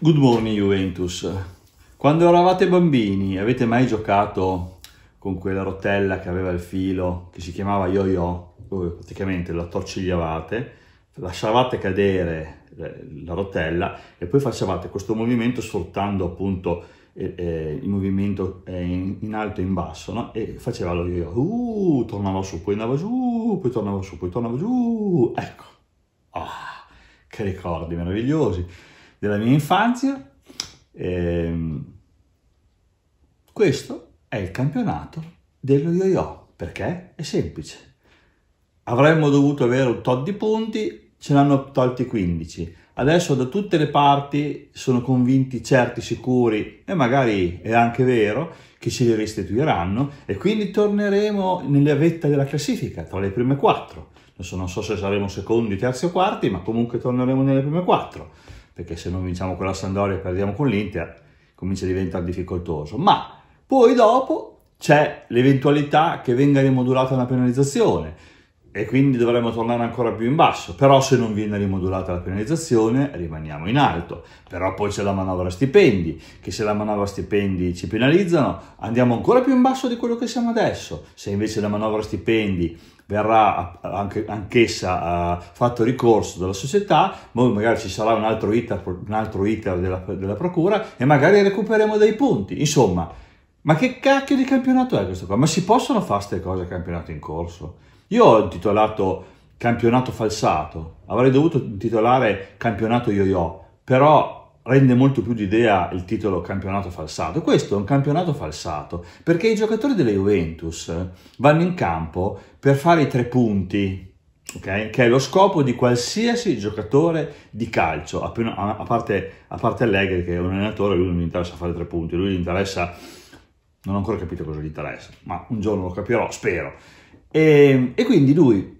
Good morning Juventus. Quando eravate bambini avete mai giocato con quella rotella che aveva il filo che si chiamava yo-yo? Dove praticamente la torcigliavate, lasciavate cadere la rotella e poi facevate questo movimento sfruttando appunto eh, eh, il movimento eh, in, in, alto e in basso no? e faceva lo yo-yo, uh, tornava su, poi andava giù, poi tornava su, poi tornava giù, ecco, ah, che ricordi meravigliosi della mia infanzia. E ehm, questo è il campionato dello yo-yo, perché è semplice. Avremmo dovuto avere un tot di punti, ce l'hanno tolti 15. Adesso da tutte le parti sono convinti, certi, sicuri, e magari è anche vero, che ce li restituiranno e quindi torneremo nella vetta della classifica, tra le prime quattro. Adesso non so se saremo secondi, terzi o quarti, ma comunque torneremo nelle prime quattro perché se non vinciamo con la Sandoria e perdiamo con l'Inter, comincia a diventare difficoltoso. Ma poi dopo c'è l'eventualità che venga rimodulata una penalizzazione e quindi dovremmo tornare ancora più in basso, però se non viene rimodulata la penalizzazione rimaniamo in alto, però poi c'è la manovra stipendi, che se la manovra stipendi ci penalizzano andiamo ancora più in basso di quello che siamo adesso, se invece la manovra stipendi verrà anche, anch'essa uh, fatto ricorso dalla società, poi magari ci sarà un altro iter, un altro iter della, della procura e magari recupereremo dei punti, insomma, ma che cacchio di campionato è questo qua? Ma si possono fare queste cose a campionato in corso? Io ho intitolato campionato falsato, avrei dovuto intitolare campionato yo-yo, però rende molto più d'idea il titolo campionato falsato. Questo è un campionato falsato, perché i giocatori della Juventus eh, vanno in campo per fare i tre punti, okay? che è lo scopo di qualsiasi giocatore di calcio, a parte, a parte Allegri che è un allenatore, lui non gli interessa fare tre punti, lui gli interessa, non ho ancora capito cosa gli interessa, ma un giorno lo capirò, spero e, ehm, e quindi lui,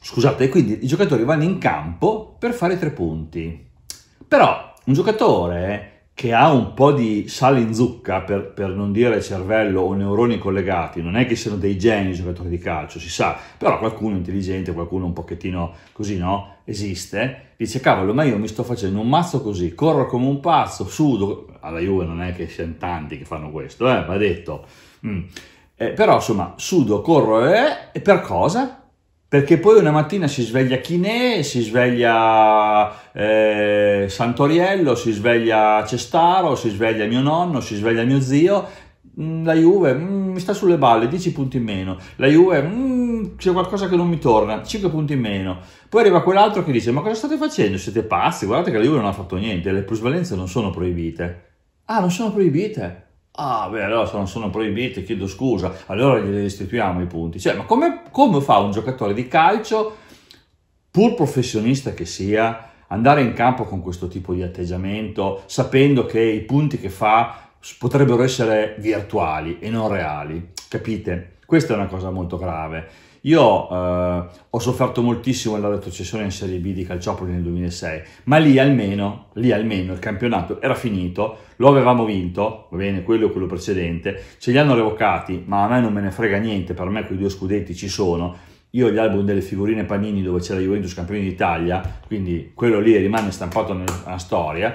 scusate, quindi i giocatori vanno in campo per fare tre punti. Però un giocatore che ha un po' di sale in zucca, per, per, non dire cervello o neuroni collegati, non è che siano dei geni giocatori di calcio, si sa, però qualcuno intelligente, qualcuno un pochettino così, no? Esiste, dice cavolo, ma io mi sto facendo un mazzo così, corro come un pazzo, sudo, alla Juve non è che siano tanti che fanno questo, eh, va detto. Mm. Eh, però insomma, sudo, corro eh, e per cosa? Perché poi una mattina si sveglia Chinè, si sveglia eh, Santoriello, si sveglia Cestaro, si sveglia mio nonno, si sveglia mio zio. Mm, la Juve mm, mi sta sulle balle, 10 punti in meno. La Juve mm, c'è qualcosa che non mi torna, 5 punti in meno. Poi arriva quell'altro che dice: Ma cosa state facendo? Siete pazzi? Guardate che la Juve non ha fatto niente, le plusvalenze non sono proibite. Ah, non sono proibite? Ah, beh, allora sono, sono proibiti, chiedo scusa, allora gli restituiamo i punti. Cioè, ma come, come fa un giocatore di calcio, pur professionista che sia, andare in campo con questo tipo di atteggiamento, sapendo che i punti che fa potrebbero essere virtuali e non reali? Capite? Questa è una cosa molto grave. Io eh, ho sofferto moltissimo la retrocessione in Serie B di Calciopoli nel 2006, ma lì almeno, lì almeno il campionato era finito, lo avevamo vinto, va bene, quello e quello precedente, ce li hanno revocati, ma a me non me ne frega niente, per me quei due scudetti ci sono, io ho gli album delle figurine Panini dove c'era Juventus campione d'Italia, quindi quello lì rimane stampato nella storia,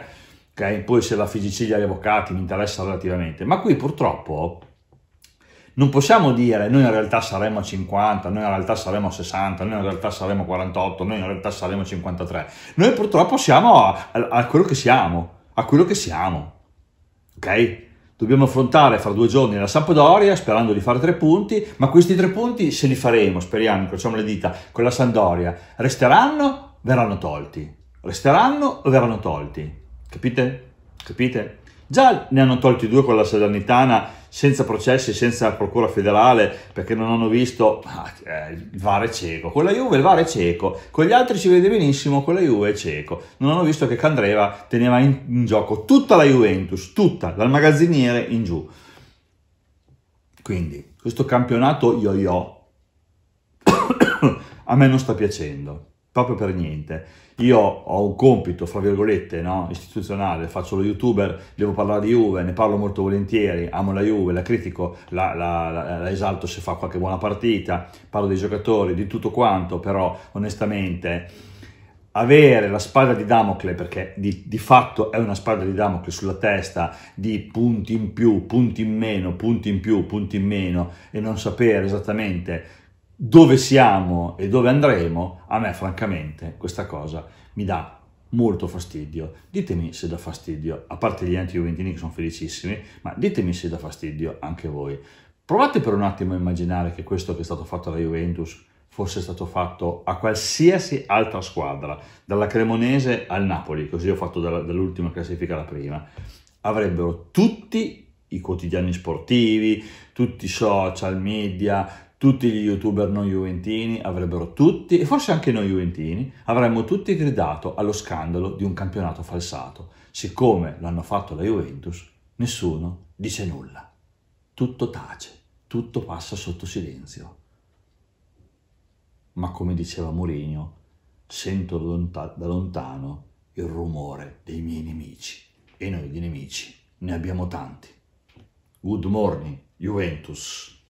okay? poi se la FIGC li ha revocati mi interessa relativamente, ma qui purtroppo non possiamo dire noi in realtà saremo a 50, noi in realtà saremo a 60, noi in realtà saremo a 48, noi in realtà saremo a 53. Noi purtroppo siamo a, a, quello che siamo, a quello che siamo. Ok? Dobbiamo affrontare fra due giorni la Sampdoria sperando di fare tre punti, ma questi tre punti se li faremo, speriamo, incrociamo le dita, con la Sampdoria. Resteranno? o Verranno tolti. Resteranno o verranno tolti? Capite? Capite? Già ne hanno tolti due con la Salernitana senza processi, senza procura federale, perché non hanno visto, ah, il VAR è cieco, con la Juve il VAR è cieco, con gli altri si vede benissimo, con la Juve è cieco, non hanno visto che Candreva teneva in, in gioco tutta la Juventus, tutta, dal magazziniere in giù. Quindi questo campionato yo-yo a me non sta piacendo proprio per niente. Io ho un compito, fra virgolette, no? istituzionale, faccio lo youtuber, devo parlare di Juve, ne parlo molto volentieri, amo la Juve, la critico, la, la, la, la esalto se fa qualche buona partita, parlo dei giocatori, di tutto quanto, però onestamente avere la spada di Damocle, perché di, di, fatto è una spada di Damocle sulla testa di punti in più, punti in meno, punti in più, punti in meno, e non sapere esattamente dove siamo e dove andremo, a me francamente questa cosa mi dà molto fastidio. Ditemi se dà fastidio, a parte gli anti-juventini che sono felicissimi, ma ditemi se dà fastidio anche voi. Provate per un attimo a immaginare che questo che è stato fatto alla Juventus fosse stato fatto a qualsiasi altra squadra, dalla Cremonese al Napoli, così ho fatto dall'ultima classifica alla prima. Avrebbero tutti i quotidiani sportivi, tutti i social media, tutti gli youtuber non juventini avrebbero tutti, e forse anche noi juventini, avremmo tutti gridato allo scandalo di un campionato falsato. Siccome l'hanno fatto la Juventus, nessuno dice nulla. Tutto tace, tutto passa sotto silenzio. Ma come diceva Mourinho, sento da lontano il rumore dei miei nemici. E noi di nemici ne abbiamo tanti. Good morning, Juventus.